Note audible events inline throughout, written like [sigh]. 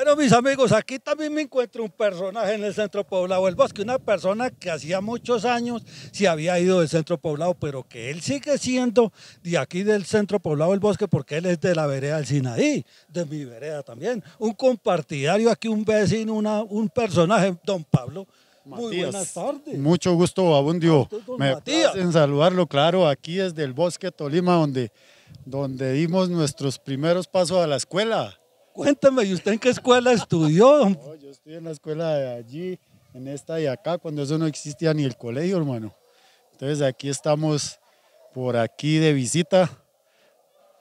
Bueno, mis amigos, aquí también me encuentro un personaje en el centro poblado El bosque, una persona que hacía muchos años se había ido del centro poblado, pero que él sigue siendo de aquí del centro poblado El bosque porque él es de la vereda del Sinaí, de mi vereda también. Un compartidario aquí, un vecino, una, un personaje, don Pablo. Muy buenas tardes. Mucho gusto, Abundio. Ah, me en saludarlo, claro, aquí desde el bosque Tolima, donde, donde dimos nuestros primeros pasos a la escuela. Cuéntame, ¿y usted en qué escuela estudió? yo estoy en la escuela de allí, en esta y acá, cuando eso no existía ni el colegio, hermano. Entonces aquí estamos por aquí de visita,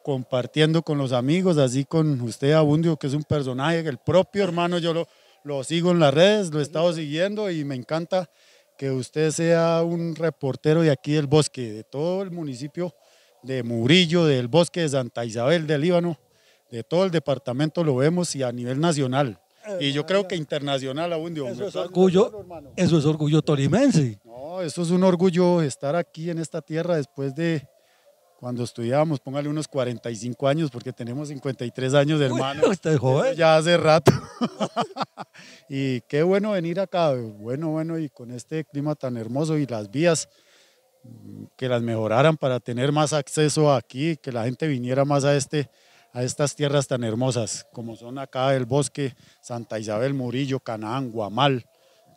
compartiendo con los amigos, así con usted Abundio, que es un personaje, el propio hermano, yo lo, lo sigo en las redes, lo he estado siguiendo y me encanta que usted sea un reportero de aquí del bosque, de todo el municipio de Murillo, del bosque de Santa Isabel, del Líbano de todo el departamento lo vemos y a nivel nacional. Eh, y yo creo que internacional aún de Eso es orgullo, eso es orgullo tolimense. No, eso es un orgullo estar aquí en esta tierra después de cuando estudiábamos, póngale unos 45 años, porque tenemos 53 años de hermano. [laughs] Ya hace rato. [laughs] y qué bueno venir acá, bueno, bueno, y con este clima tan hermoso y las vías mm, que las mejoraran para tener más acceso aquí, que la gente viniera más a este a estas tierras tan hermosas como son acá el bosque, Santa Isabel, Murillo, Canaán, Guamal,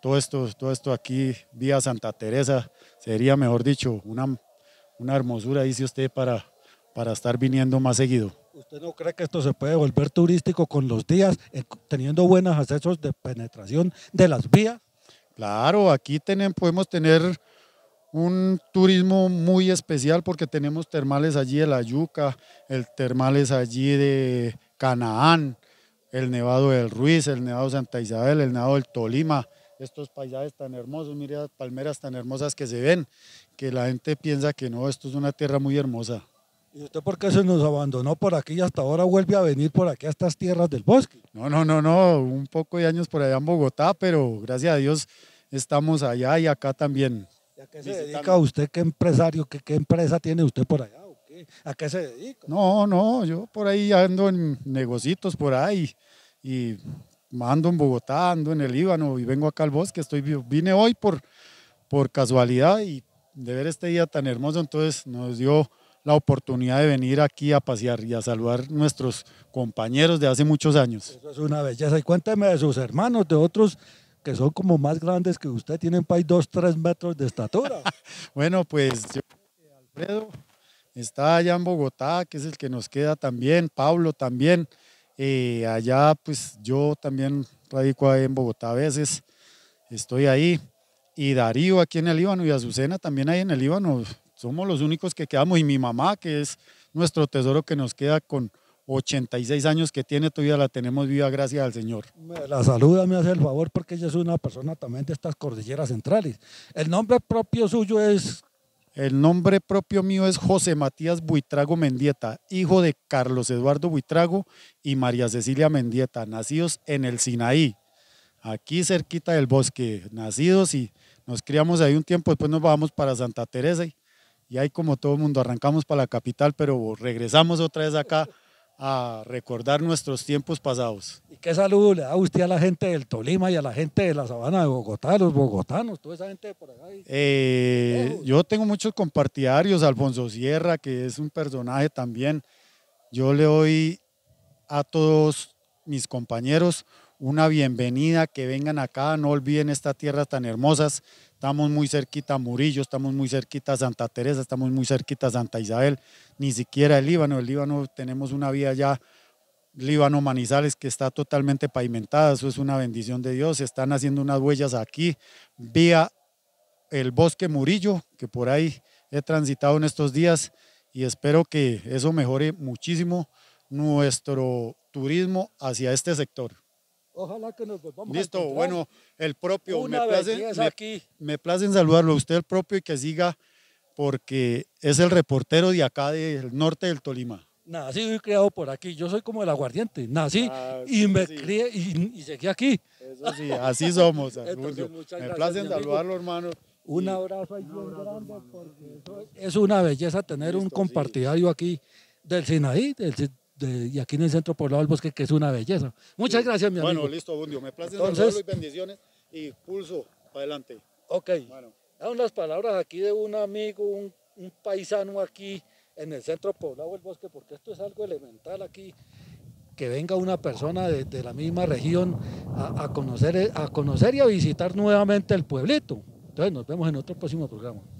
todo esto, todo esto aquí vía Santa Teresa, sería mejor dicho una, una hermosura, dice usted, para, para estar viniendo más seguido. ¿Usted no cree que esto se puede volver turístico con los días, eh, teniendo buenos accesos de penetración de las vías? Claro, aquí tenemos, podemos tener un turismo muy especial porque tenemos termales allí de La Yuca, el termales allí de Canaán, el Nevado del Ruiz, el Nevado Santa Isabel, el Nevado del Tolima, estos paisajes tan hermosos, mire las palmeras tan hermosas que se ven, que la gente piensa que no, esto es una tierra muy hermosa. ¿Y usted por qué se nos abandonó por aquí y hasta ahora vuelve a venir por aquí a estas tierras del bosque? No, no, no, no, un poco de años por allá en Bogotá, pero gracias a Dios estamos allá y acá también qué se dedica usted? ¿Qué empresario? ¿Qué, empresa tiene usted por allá? ¿A qué se dedica? No, no, yo por ahí ando en negocitos por ahí y ando en Bogotá, ando en el Líbano y vengo acá al bosque. Estoy, vine hoy por, por casualidad y de ver este día tan hermoso, entonces nos dio la oportunidad de venir aquí a pasear y a saludar nuestros compañeros de hace muchos años. Eso es una belleza. Y cuénteme de sus hermanos, de otros que son como más grandes que usted, tienen país dos, tres metros de estatura. [laughs] bueno, pues yo creo que Alfredo está allá en Bogotá, que es el que nos queda también, Pablo también. Eh, allá pues yo también radico ahí en Bogotá a veces, estoy ahí. Y Darío aquí en el Líbano y Azucena también ahí en el Líbano. Somos los únicos que quedamos y mi mamá, que es nuestro tesoro que nos queda con, 86 años que tiene tu vida la tenemos viva gracias al Señor. la saluda, me hace el favor porque ella es una persona también de estas cordilleras centrales. El nombre propio suyo es... El nombre propio mío es José Matías Buitrago Mendieta, hijo de Carlos Eduardo Buitrago y María Cecilia Mendieta, nacidos en el Sinaí, aquí cerquita del bosque, nacidos y nos criamos ahí un tiempo, después nos vamos para Santa Teresa y, y ahí como todo el mundo arrancamos para la capital, pero regresamos otra vez acá a recordar nuestros tiempos pasados. ¿Y qué saludo le da usted a la gente del Tolima y a la gente de la Sabana de Bogotá, los bogotanos, toda esa gente por acá? Eh, yo tengo muchos compartidarios, Alfonso Sierra, que es un personaje también. Yo le doy a todos mis compañeros una bienvenida, que vengan acá, no olviden estas tierras tan hermosas. Estamos muy cerquita a Murillo, estamos muy cerquita a Santa Teresa, estamos muy cerquita a Santa Isabel, ni siquiera el Líbano. El Líbano tenemos una vía ya, Líbano Manizales, que está totalmente pavimentada, eso es una bendición de Dios. Están haciendo unas huellas aquí, vía el bosque Murillo, que por ahí he transitado en estos días y espero que eso mejore muchísimo nuestro turismo hacia este sector. Ojalá que nos volvamos Listo, bueno, el propio, me place, me, en saludarlo a usted el propio y que siga porque es el reportero de acá del norte del Tolima. Nací y criado por aquí, yo soy como el aguardiente, nací ah, y me crié y, seguí aquí. Eso sí, así somos, Me place en saludarlo, hermano. Un abrazo grande porque es una belleza tener un compartidario aquí del Sinaí, del, y aquí en el centro poblado del bosque, que es una belleza. Muchas gracias, mi amigo. Bueno, listo, Bundio. Me place Entonces, y bendiciones y pulso adelante. Ok. damos ah, las palabras aquí de un amigo, un, paisano aquí en el centro poblado del bosque, porque esto es algo elemental aquí que venga una persona de, la misma región a, conocer, a conocer y a visitar nuevamente el pueblito. Entonces nos vemos en otro próximo programa.